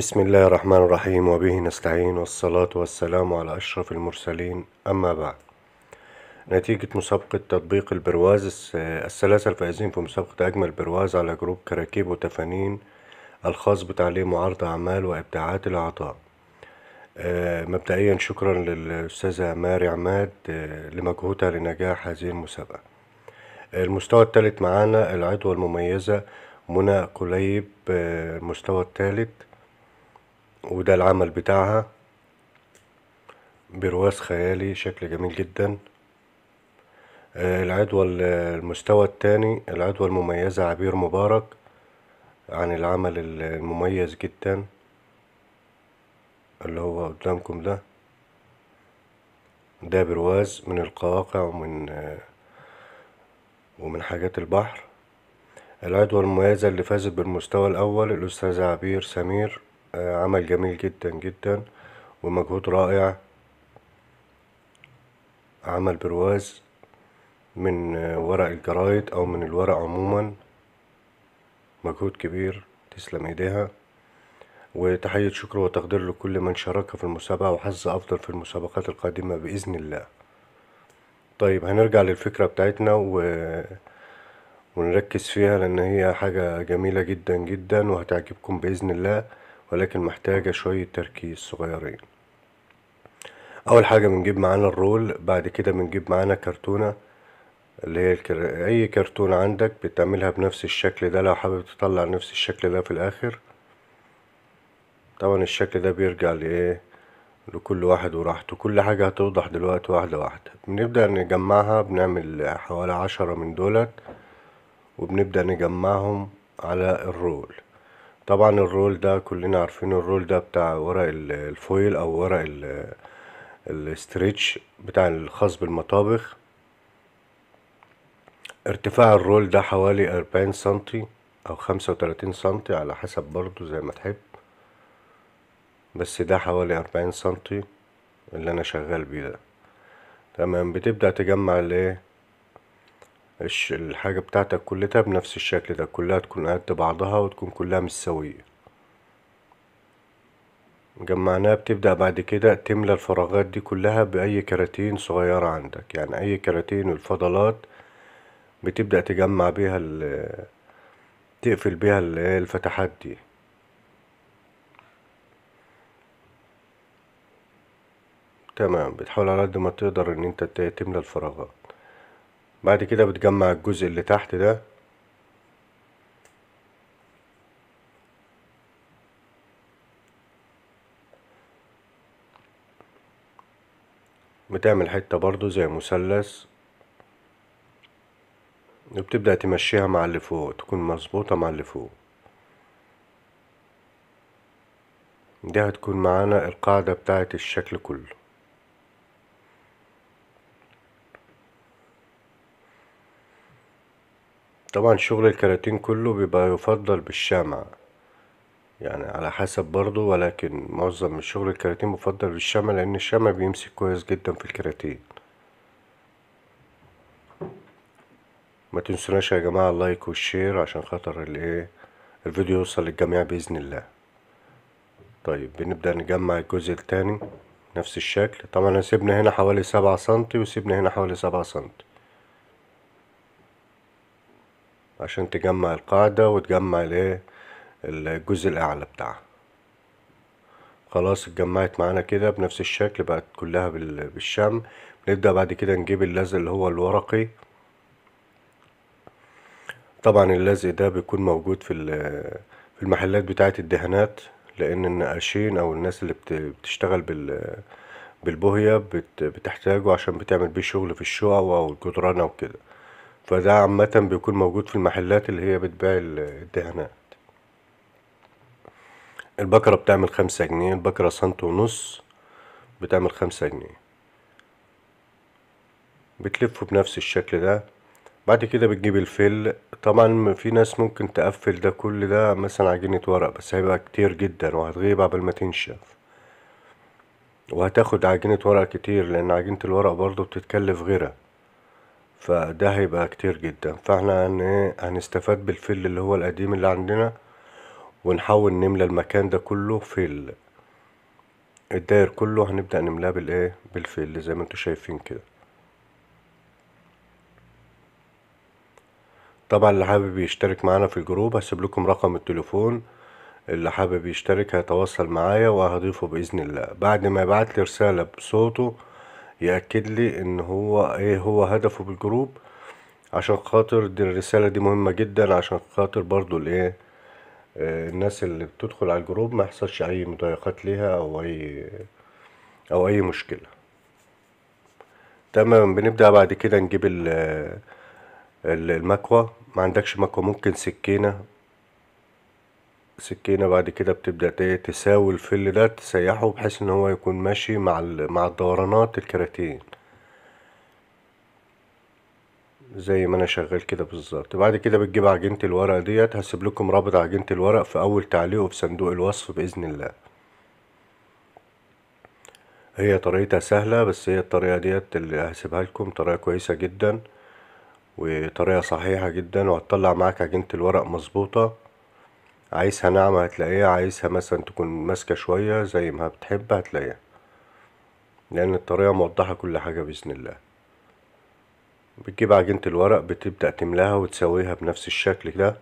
بسم الله الرحمن الرحيم وبه نستعين والصلاة والسلام على أشرف المرسلين أما بعد نتيجة مسابقة تطبيق البرواز الثلاثة الفائزين في مسابقة أجمل برواز على جروب كراكيب وتفانين الخاص بتعليم وعرض أعمال وإبداعات العطاء آه، مبدئيا شكرا للأستاذة ماري عماد آه، لمجهودها لنجاح هذه المسابقة آه، المستوى الثالث معانا العضوة المميزة منى قليب المستوى الثالث وده العمل بتاعها برواز خيالي شكل جميل جدا آه، العدوى المستوى الثاني العدوى المميزة عبير مبارك عن العمل المميز جدا اللي هو قدامكم ده ده برواز من القواقع ومن آه، ومن حاجات البحر العدوى المميزة اللي فازت بالمستوى الأول الأستاذة عبير سمير آه، عمل جميل جدا جدا ومجهود رائع عمل برواز من آه، ورق الجرايد او من الورق عموما مجهود كبير تسلم ايديها وتحية شكر وتقدير لكل من شارك في المسابقة وحظ أفضل في المسابقات القادمة بإذن الله طيب هنرجع للفكرة بتاعتنا و... ونركز فيها لأن هي حاجة جميلة جدا جدا وهتعجبكم بإذن الله ولكن محتاجة شوية تركيز صغيرين أول حاجة بنجيب معانا الرول بعد كده بنجيب معانا كرتونة اللي هي الكر... أي كرتونة عندك بتعملها بنفس الشكل ده لو حابب تطلع نفس الشكل ده في الآخر طبعا الشكل ده بيرجع لإيه لكل واحد وراحته كل حاجة هتوضح دلوقتي واحدة واحدة بنبدأ نجمعها بنعمل حوالي عشرة من دولت وبنبدأ نجمعهم على الرول طبعا الرول ده كلنا عارفين الرول ده بتاع ورق الفويل او ورق الاستريتش بتاع الخاص بالمطابخ ارتفاع الرول ده حوالي أربعين سنتي او خمسة وتلاتين سنتي على حسب برضو زي ما تحب بس ده حوالي أربعين سنتي اللي انا شغال بيه ده تمام بتبدأ تجمع الايه الحاجة بتاعتك كلها بنفس الشكل ده كلها تكون قد بعضها وتكون كلها مش سوية جمعناها بتبدأ بعد كده تملى الفراغات دي كلها بأي كراتين صغيرة عندك يعني أي كراتين الفضلات بتبدأ تجمع بيها تقفل بيها الفتحات دي تمام بتحاول على قد ما تقدر ان انت تملى الفراغات بعد كده بتجمع الجزء اللي تحت ده بتعمل حتة برضو زي مثلث وبتبدأ تمشيها مع اللي فوق تكون مظبوطة مع اللي فوق دي هتكون معانا القاعدة بتاعت الشكل كله طبعا شغل الكراتين كله بيبقى يفضل بالشمع يعني على حسب برضه ولكن معظم شغل الكراتين مفضل بالشمع لان الشمع بيمسك كويس جدا في الكراتين ما تنسوناش يا جماعه اللايك والشير عشان خاطر الفيديو يوصل للجميع باذن الله طيب بنبدا نجمع الجزء التاني نفس الشكل طبعا سيبنا هنا حوالي سبعة سنتي وسيبنا هنا حوالي سبعة سنتي عشان تجمع القاعدة وتجمع الايه الجزء الاعلى بتاعها خلاص اتجمعت معانا كده بنفس الشكل بقت كلها بالشم نبدأ بعد كده نجيب اللزق اللي هو الورقي طبعا اللزق ده بيكون موجود في في المحلات بتاعة الدهانات لأن النقاشين أو الناس اللي بتشتغل بال بالبوهية بتحتاجه عشان بتعمل بيه شغل في الشقق أو الجدران أو كده فده عامة بيكون موجود في المحلات اللي هي بتبيع الدهانات البكرة بتعمل خمسة جنيه البكرة سنت ونص بتعمل خمسة جنيه بتلفه بنفس الشكل ده بعد كده بتجيب الفل طبعا في ناس ممكن تقفل ده كل ده مثلا عجينة ورق بس هيبقى كتير جدا وهتغيب قبل ما تنشف وهتاخد عجينة ورق كتير لأن عجينة الورق برضو بتتكلف غيرها فده هيبقى كتير جدا فاحنا هنستفاد بالفل اللي هو القديم اللي عندنا ونحاول نملى المكان ده كله فل الداير كله هنبدأ نملاه بالايه بالفل زي ما انتوا شايفين كده طبعا اللي حابب يشترك معانا في الجروب هسيب لكم رقم التليفون اللي حابب يشترك هيتواصل معايا وهضيفه بإذن الله بعد ما يبعت لي رسالة بصوته يأكد لي ان هو ايه هو هدفه بالجروب عشان خاطر دي الرسالة دي مهمة جدا عشان خاطر برضو الايه آه، الناس اللي بتدخل على الجروب ما يحصلش اي مضايقات ليها او اي او اي مشكلة تمام بنبدأ بعد كده نجيب المكوى ما عندكش مكوى ممكن سكينة سكينة بعد كده بتبدأ تساوي الفل ده تسيحه بحيث ان هو يكون ماشي مع مع الدورانات الكراتين زي ما انا شغال كده بالظبط بعد كده بتجيب عجينة الورق ديت هسيب لكم رابط عجينة الورق في اول تعليق وفي صندوق الوصف بإذن الله هي طريقتها سهلة بس هي الطريقة ديت اللي هسيبها لكم طريقة كويسة جدا وطريقة صحيحة جدا وهتطلع معاك عجينة الورق مظبوطة عايزها ناعمة هتلاقيها عايزها مثلا تكون ماسكة شوية زي ما بتحب هتلاقيها لأن الطريقة موضحة كل حاجة بإذن الله بتجيب عجينة الورق بتبدأ تملاها وتسويها بنفس الشكل ده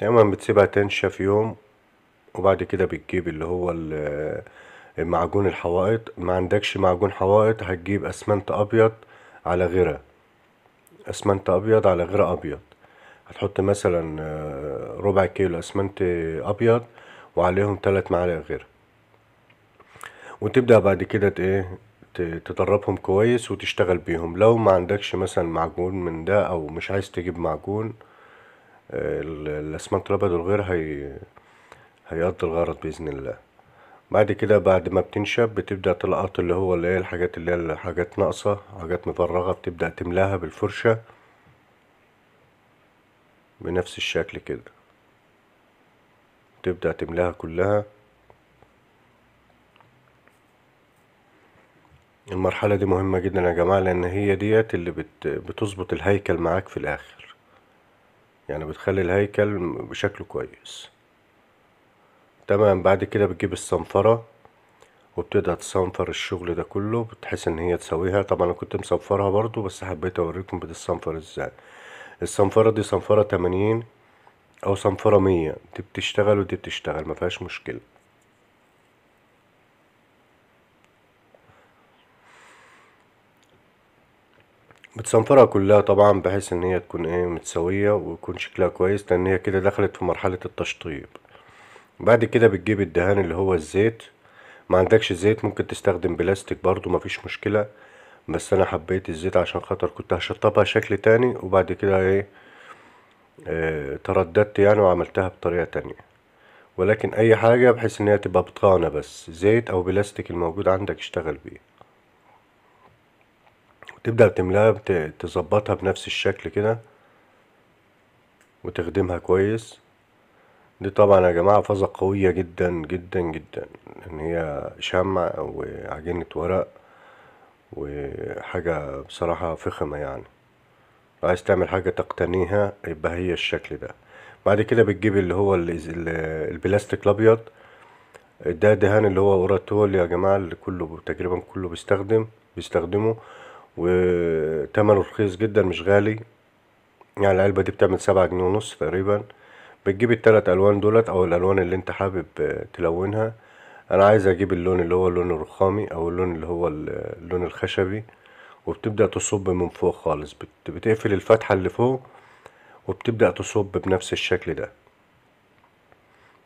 دايما بتسيبها تنشف يوم وبعد كده بتجيب اللي هو معجون الحوائط ما عندكش معجون حوائط هتجيب اسمنت ابيض على غيره اسمنت ابيض على غيره ابيض هتحط مثلا آه، ربع كيلو اسمنت ابيض وعليهم ثلاث معالق غير وتبدأ بعد كده ايه تدربهم كويس وتشتغل بيهم لو ما عندكش مثلا معجون من ده او مش عايز تجيب معجون آه، الاسمنت الابيض والغير هي هيقضي الغرض باذن الله بعد كده بعد ما بتنشب بتبدأ تلقط اللي هو اللي هي الحاجات اللي هي الحاجات ناقصة حاجات مفرغة بتبدأ تملاها بالفرشة بنفس الشكل كده تبدأ تملاها كلها المرحلة دي مهمة جدا يا جماعة لأن هي ديت اللي بتظبط الهيكل معاك في الآخر يعني بتخلي الهيكل بشكله كويس تمام بعد كده بتجيب الصنفرة وبتبدأ تصنفر الشغل ده كله بتحس إن هي تسويها طبعا أنا كنت مصنفرها برضو بس حبيت أوريكم بتصنفر إزاي الصنفرة دي صنفرة تمانين أو صنفرة مية دي بتشتغل ودي بتشتغل مفيهاش مشكلة بتصنفرها كلها طبعا بحيث ان هي تكون ايه متساوية ويكون شكلها كويس لان هي كده دخلت في مرحلة التشطيب بعد كده بتجيب الدهان اللي هو الزيت ما عندكش زيت ممكن تستخدم بلاستيك برضو مفيش مشكلة بس انا حبيت الزيت عشان خاطر كنت هشطبها شكل تاني وبعد كده ايه آه، ترددت يعني وعملتها بطريقة تانية ولكن اي حاجة بحيث ان هي تبقى بطانة بس زيت او بلاستيك الموجود عندك اشتغل بيه وتبدأ تملاها تظبطها بنفس الشكل كده وتخدمها كويس دي طبعا يا جماعة فازة قوية جدا جدا جدا ان هي شمع وعجينة ورق وحاجة بصراحة فخمة يعني عايز تعمل حاجة تقتنيها يبقى هي الشكل ده بعد كده بتجيب اللي هو البلاستيك الابيض ده دهان اللي هو اوراتول يا جماعة اللي كله تقريبا كله بيستخدم بيستخدمه وتمنه رخيص جدا مش غالي يعني العلبة دي بتعمل سبعة جنيه ونص تقريبا بتجيب التلات الوان دولت او الالوان اللي انت حابب تلونها انا عايز اجيب اللون اللي هو اللون الرخامي او اللون اللي هو اللون الخشبي وبتبدأ تصب من فوق خالص بتقفل الفتحة اللي فوق وبتبدأ تصب بنفس الشكل ده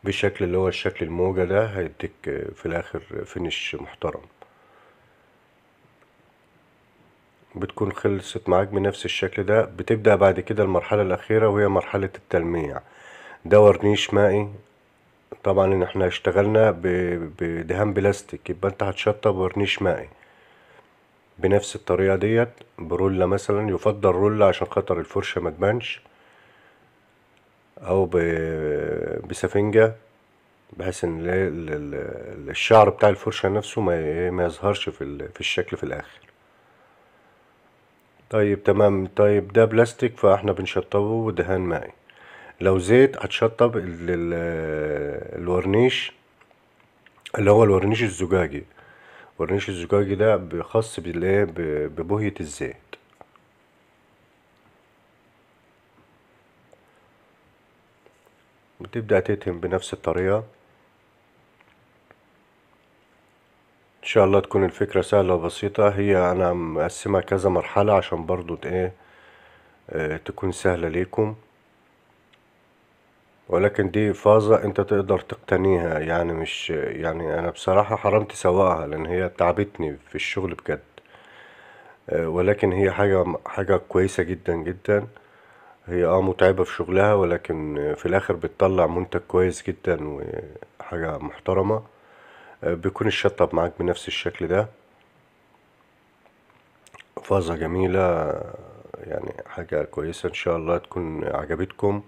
بالشكل اللي هو الشكل الموجة ده هيديك في الاخر فينش محترم بتكون خلصت معاك بنفس الشكل ده بتبدأ بعد كده المرحلة الأخيرة وهي مرحلة التلميع ده ورنيش مائي طبعا ان احنا اشتغلنا بدهان بلاستيك يبقى انت هتشطب ورنيش مائي بنفس الطريقة ديت برولة مثلا يفضل رولة عشان خاطر الفرشة ما تبانش او بسفنجة بحيث ان الشعر بتاع الفرشة نفسه ما يظهرش في الشكل في الاخر طيب تمام طيب ده بلاستيك فاحنا بنشطبه دهان مائي لو زيت هتشطب الورنيش اللي هو الورنيش الزجاجي الورنيش الزجاجي ده خاص ببهية الزيت وتبدأ تتهم بنفس الطريقة ان شاء الله تكون الفكرة سهلة وبسيطة هي انا مقسمها كذا مرحلة عشان برضو ايه آه، تكون سهلة ليكم ولكن دي فازة انت تقدر تقتنيها يعني مش يعني انا بصراحة حرمت سواقها لان هي تعبتني في الشغل بجد آه، ولكن هي حاجة حاجة كويسة جدا جدا هي اه متعبة في شغلها ولكن في الاخر بتطلع منتج كويس جدا وحاجة محترمة آه، بيكون الشطب معاك بنفس الشكل ده فازة جميلة يعني حاجة كويسة ان شاء الله تكون عجبتكم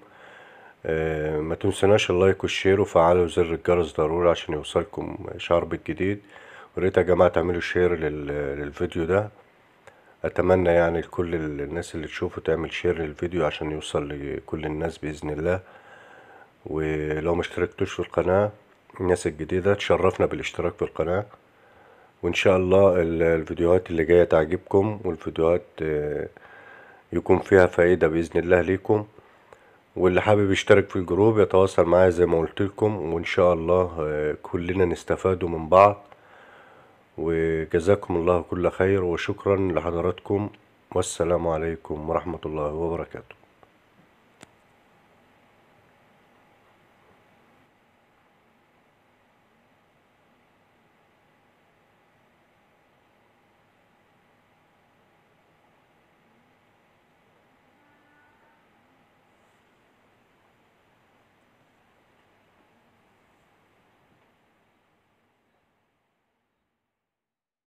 آه، ما تنسوناش اللايك والشير وفعلوا زر الجرس ضروري عشان يوصلكم شعر الجديد وريت يا جماعة تعملوا شير للفيديو ده أتمنى يعني لكل الناس اللي تشوفه تعمل شير للفيديو عشان يوصل لكل الناس بإذن الله ولو ما اشتركتوش في القناة الناس الجديدة تشرفنا بالاشتراك في القناة وإن شاء الله الفيديوهات اللي جاية تعجبكم والفيديوهات آه، يكون فيها فائدة بإذن الله ليكم واللي حابب يشترك في الجروب يتواصل معايا زي ما قلت لكم وان شاء الله آه، كلنا نستفادوا من بعض وجزاكم الله كل خير وشكرا لحضراتكم والسلام عليكم ورحمة الله وبركاته